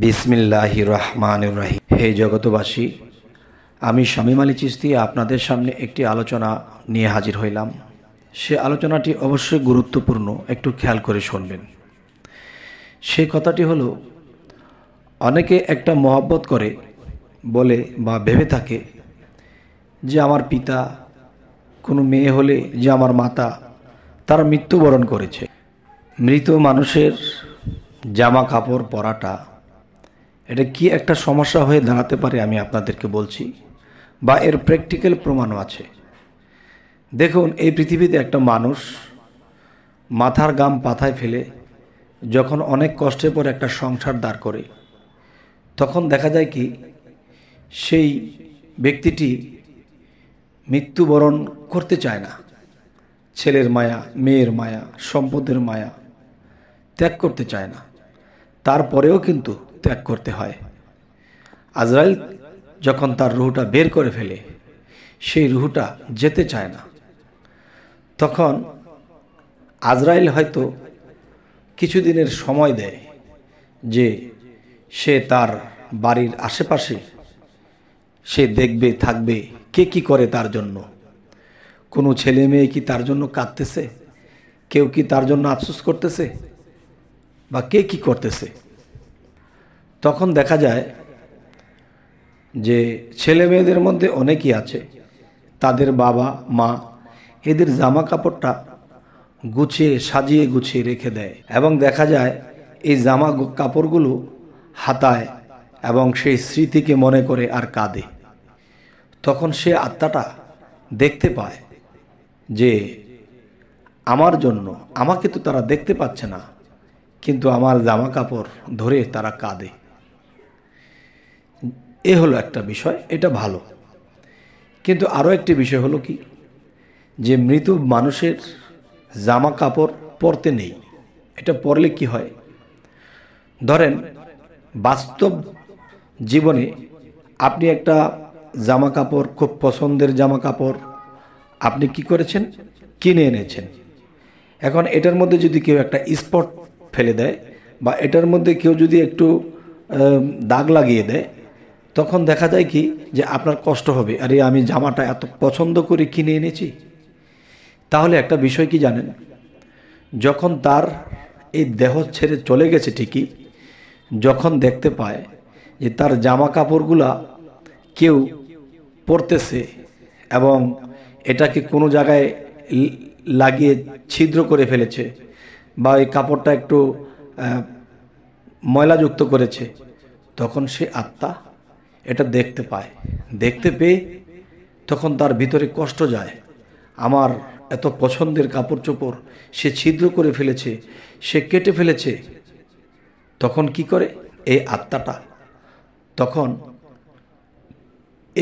বিসমিল্লাহ রহমান রাহিম হে জগতবাসী আমি স্বামী মালি চিস্তি আপনাদের সামনে একটি আলোচনা নিয়ে হাজির হইলাম সে আলোচনাটি অবশ্যই গুরুত্বপূর্ণ একটু খেয়াল করে শুনবেন সে কথাটি হলো অনেকে একটা মহব্বত করে বলে বা ভেবে থাকে যে আমার পিতা কোনো মেয়ে হলে যে আমার মাতা তারা মৃত্যুবরণ করেছে মৃত মানুষের জামা কাপড় পরাটা এটা কি একটা সমস্যা হয়ে দাঁড়াতে পারে আমি আপনাদেরকে বলছি বা এর প্র্যাকটিক্যাল প্রমাণও আছে দেখুন এই পৃথিবীতে একটা মানুষ মাথার গাম পাথায় ফেলে যখন অনেক কষ্টের পর একটা সংসার দাঁড় করে তখন দেখা যায় কি সেই ব্যক্তিটি মৃত্যুবরণ করতে চায় না ছেলের মায়া মেয়ের মায়া সম্পদের মায়া ত্যাগ করতে চায় না তারপরেও কিন্তু ত্যাগ করতে হয় আজরাইল যখন তার রুহুটা বের করে ফেলে সেই রুহুটা যেতে চায় না তখন আজরাইল হয়তো কিছুদিনের সময় দেয় যে সে তার বাড়ির আশেপাশে সে দেখবে থাকবে কে কি করে তার জন্য কোনো ছেলে মেয়ে কি তার জন্য কাঁদতেছে কেউ কি তার জন্য আফসোস করতেছে বা কে কি করতেছে তখন দেখা যায় যে ছেলে মেয়েদের মধ্যে অনেকই আছে তাদের বাবা মা এদের জামা কাপড়টা গুছিয়ে সাজিয়ে গুছিয়ে রেখে দেয় এবং দেখা যায় এই জামা কাপড়গুলো হাতায় এবং সেই স্মৃতিকে মনে করে আর কাঁদে তখন সে আত্মাটা দেখতে পায় যে আমার জন্য আমাকে তো তারা দেখতে পাচ্ছে না কিন্তু আমার জামা কাপড় ধরে তারা কাঁদে এ হলো একটা বিষয় এটা ভালো কিন্তু আরও একটি বিষয় হলো কি যে মৃত মানুষের জামা কাপড় পরতে নেই এটা পরলে কি হয় ধরেন বাস্তব জীবনে আপনি একটা জামা কাপড় খুব পছন্দের জামা কাপড় আপনি কি করেছেন কিনে এনেছেন এখন এটার মধ্যে যদি কেউ একটা স্পট ফেলে দেয় বা এটার মধ্যে কেউ যদি একটু দাগ লাগিয়ে দেয় তখন দেখা যায় কি যে আপনার কষ্ট হবে আরে আমি জামাটা এত পছন্দ করে কিনে এনেছি তাহলে একটা বিষয় কি জানেন যখন তার এই দেহ ছেড়ে চলে গেছে ঠিকই যখন দেখতে পায় যে তার জামা কাপড়গুলা কেউ পরতেছে এবং এটাকে কোনো জায়গায় লাগিয়ে ছিদ্র করে ফেলেছে বা এই কাপড়টা একটু ময়লাযুক্ত করেছে তখন সে আত্মা এটা দেখতে পায় দেখতে পেয়ে তখন তার ভিতরে কষ্ট যায় আমার এত পছন্দের কাপড় চোপড় সে ছিদ্র করে ফেলেছে সে কেটে ফেলেছে তখন কি করে এই আত্মাটা তখন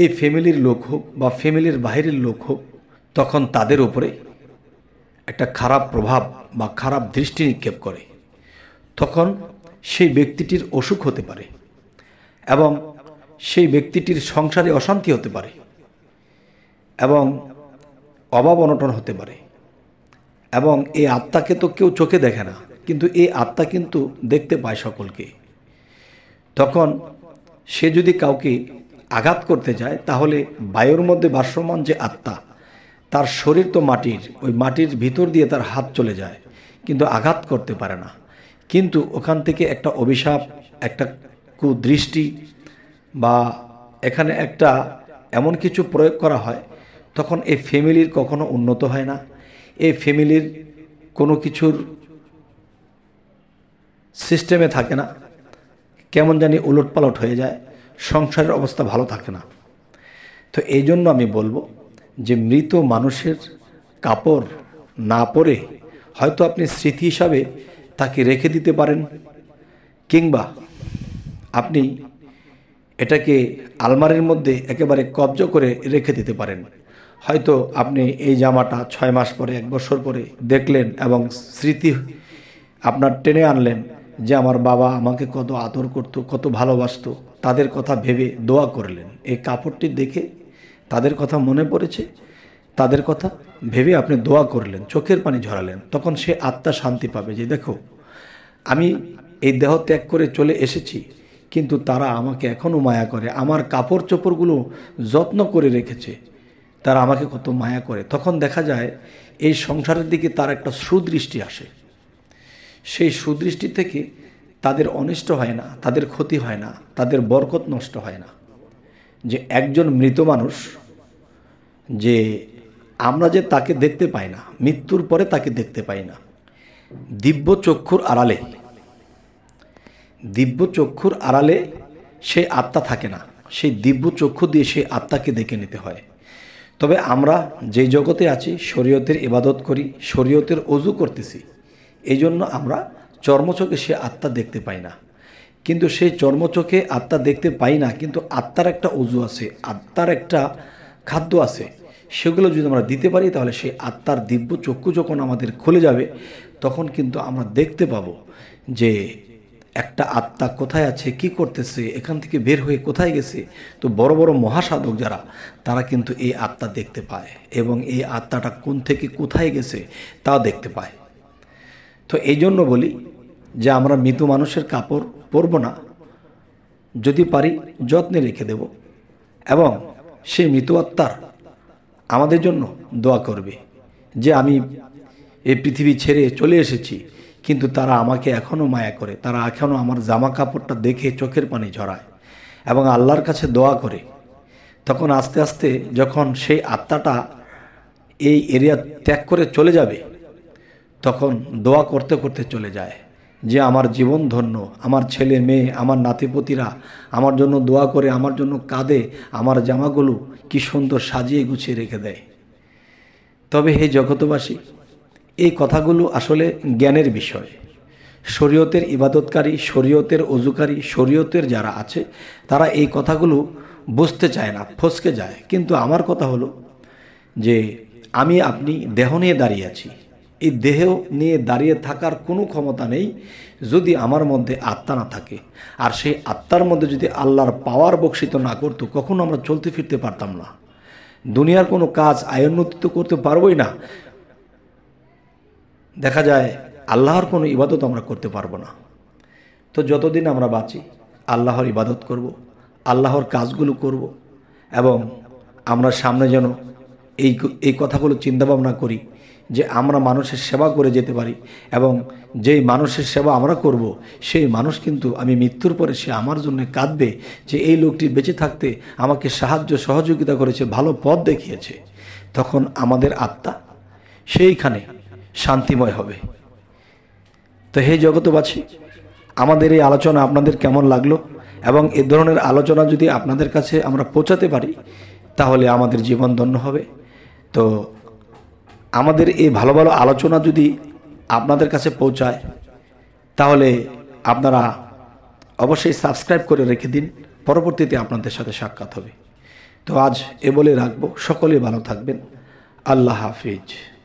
এই ফ্যামিলির লোক হোক বা ফ্যামিলির বাহিরের লোক হোক তখন তাদের উপরে একটা খারাপ প্রভাব বা খারাপ দৃষ্টি নিক্ষেপ করে তখন সেই ব্যক্তিটির অসুখ হতে পারে এবং সেই ব্যক্তিটির সংসারে অশান্তি হতে পারে এবং অভাব অনটন হতে পারে এবং এই আত্মাকে তো কেউ চোখে দেখে না কিন্তু এই আত্মা কিন্তু দেখতে পায় সকলকে তখন সে যদি কাউকে আঘাত করতে যায় তাহলে বায়ুর মধ্যে ভাষ্যমান যে আত্মা তার শরীর তো মাটির ওই মাটির ভিতর দিয়ে তার হাত চলে যায় কিন্তু আঘাত করতে পারে না কিন্তু ওখান থেকে একটা অভিশাপ একটা কুদৃষ্টি বা এখানে একটা এমন কিছু প্রয়োগ করা হয় তখন এই ফ্যামিলির কখনো উন্নত হয় না এই ফ্যামিলির কোনো কিছুর সিস্টেমে থাকে না কেমন জানি উলটপালট হয়ে যায় সংসারের অবস্থা ভালো থাকে না তো এই জন্য আমি বলবো যে মৃত মানুষের কাপড় না পরে হয়তো আপনি স্মৃতি হিসাবে তাকে রেখে দিতে পারেন কিংবা আপনি এটাকে আলমারির মধ্যে একেবারে কবজ করে রেখে দিতে পারেন হয়তো আপনি এই জামাটা ছয় মাস পরে এক বছর পরে দেখলেন এবং স্মৃতি আপনার টেনে আনলেন যে আমার বাবা আমাকে কত আদর করত কত ভালোবাসত তাদের কথা ভেবে দোয়া করলেন এই কাপড়টি দেখে তাদের কথা মনে পড়েছে তাদের কথা ভেবে আপনি দোয়া করলেন চোখের পানি ঝরালেন তখন সে আত্মা শান্তি পাবে যে দেখো আমি এই দেহ ত্যাগ করে চলে এসেছি কিন্তু তারা আমাকে এখনও মায়া করে আমার কাপড় চোপড়গুলো যত্ন করে রেখেছে তারা আমাকে কত মায়া করে তখন দেখা যায় এই সংসারের দিকে তার একটা সুদৃষ্টি আসে সেই সুদৃষ্টি থেকে তাদের অনিষ্ট হয় না তাদের ক্ষতি হয় না তাদের বরকত নষ্ট হয় না যে একজন মৃত মানুষ যে আমরা যে তাকে দেখতে পাই না মৃত্যুর পরে তাকে দেখতে পাই না দিব্য চক্ষুর আড়ালে দিব্য চক্ষুর আড়ালে সেই আত্মা থাকে না সেই দিব্য চক্ষু দিয়ে সেই আত্মাকে দেখে নিতে হয় তবে আমরা যে জগতে আছি শরীয়তের ইবাদত করি শরীয়তের অজু করতেছি এই জন্য আমরা চর্মচোখে সে আত্মা দেখতে পাই না কিন্তু সেই চর্মচোখে আত্মা দেখতে পাই না কিন্তু আত্মার একটা অজু আছে আত্মার একটা খাদ্য আছে সেগুলো যদি আমরা দিতে পারি তাহলে সেই আত্মার দিব্য চক্ষু যখন আমাদের খুলে যাবে তখন কিন্তু আমরা দেখতে পাবো যে একটা আত্মা কোথায় আছে কি করতেছে এখান থেকে বের হয়ে কোথায় গেছে তো বড় বড় মহাসাধক যারা তারা কিন্তু এই আত্মা দেখতে পায় এবং এই আত্মাটা কোন থেকে কোথায় গেছে তা দেখতে পায় তো এই জন্য বলি যে আমরা মৃত মানুষের কাপড় পরব না যদি পারি যত্নে রেখে দেব এবং সেই মৃত আত্মার আমাদের জন্য দোয়া করবে যে আমি এই পৃথিবী ছেড়ে চলে এসেছি কিন্তু তারা আমাকে এখনও মায়া করে তারা এখনও আমার জামা কাপড়টা দেখে চোখের পানি ঝরায় এবং আল্লাহর কাছে দোয়া করে তখন আস্তে আস্তে যখন সেই আত্মাটা এই এরিয়া ত্যাগ করে চলে যাবে তখন দোয়া করতে করতে চলে যায় যে আমার জীবন ধন্য আমার ছেলে মেয়ে আমার নাতিপতিরা আমার জন্য দোয়া করে আমার জন্য কাঁদে আমার জামাগুলো কি সুন্দর সাজিয়ে গুছিয়ে রেখে দেয় তবে হে জগতবাসী এই কথাগুলো আসলে জ্ঞানের বিষয় শরীয়তের ইবাদতকারী শরীয়তের অজুকারী শরীয়তের যারা আছে তারা এই কথাগুলো বুঝতে চায় না ফসকে যায় কিন্তু আমার কথা হলো যে আমি আপনি দেহ নিয়ে দাঁড়িয়ে আছি এই দেহ নিয়ে দাঁড়িয়ে থাকার কোনো ক্ষমতা নেই যদি আমার মধ্যে আত্মা না থাকে আর সেই আত্মার মধ্যে যদি আল্লাহর পাওয়ার বক্ষিত না করতো কখনো আমরা চলতে ফিরতে পারতাম না দুনিয়ার কোনো কাজ আয়োন্নতি তো করতে পারবোই না দেখা যায় আল্লাহর কোনো ইবাদত আমরা করতে পারবো না তো যতদিন আমরা বাঁচি আল্লাহর ইবাদত করব। আল্লাহর কাজগুলো করব। এবং আমরা সামনে যেন এই এই কথাগুলো চিন্তাভাবনা করি যে আমরা মানুষের সেবা করে যেতে পারি এবং যেই মানুষের সেবা আমরা করব সেই মানুষ কিন্তু আমি মৃত্যুর পরে সে আমার জন্য কাঁদবে যে এই লোকটি বেঁচে থাকতে আমাকে সাহায্য সহযোগিতা করেছে ভালো পথ দেখিয়েছে তখন আমাদের আত্মা সেইখানে শান্তিময় হবে তো হে জগতবাসী আমাদের এই আলোচনা আপনাদের কেমন লাগলো এবং এ ধরনের আলোচনা যদি আপনাদের কাছে আমরা পৌঁছাতে পারি তাহলে আমাদের জীবন ধন্য হবে তো আমাদের এই ভালো ভালো আলোচনা যদি আপনাদের কাছে পৌঁছায় তাহলে আপনারা অবশ্যই সাবস্ক্রাইব করে রেখে দিন পরবর্তীতে আপনাদের সাথে সাক্ষাৎ হবে তো আজ এ বলে রাখবো সকলে ভালো থাকবেন আল্লাহ হাফিজ